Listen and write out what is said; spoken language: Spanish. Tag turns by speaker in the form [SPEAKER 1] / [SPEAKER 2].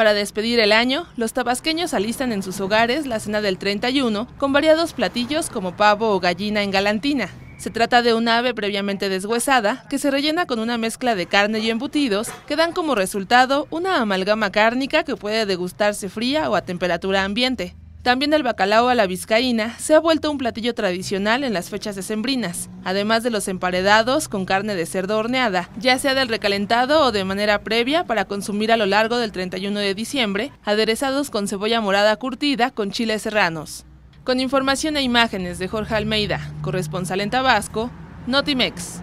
[SPEAKER 1] Para despedir el año, los tabasqueños alistan en sus hogares la cena del 31 con variados platillos como pavo o gallina en galantina. Se trata de un ave previamente deshuesada que se rellena con una mezcla de carne y embutidos que dan como resultado una amalgama cárnica que puede degustarse fría o a temperatura ambiente. También el bacalao a la vizcaína se ha vuelto un platillo tradicional en las fechas decembrinas, además de los emparedados con carne de cerdo horneada, ya sea del recalentado o de manera previa para consumir a lo largo del 31 de diciembre, aderezados con cebolla morada curtida con chiles serranos. Con información e imágenes de Jorge Almeida, corresponsal en Tabasco, Notimex.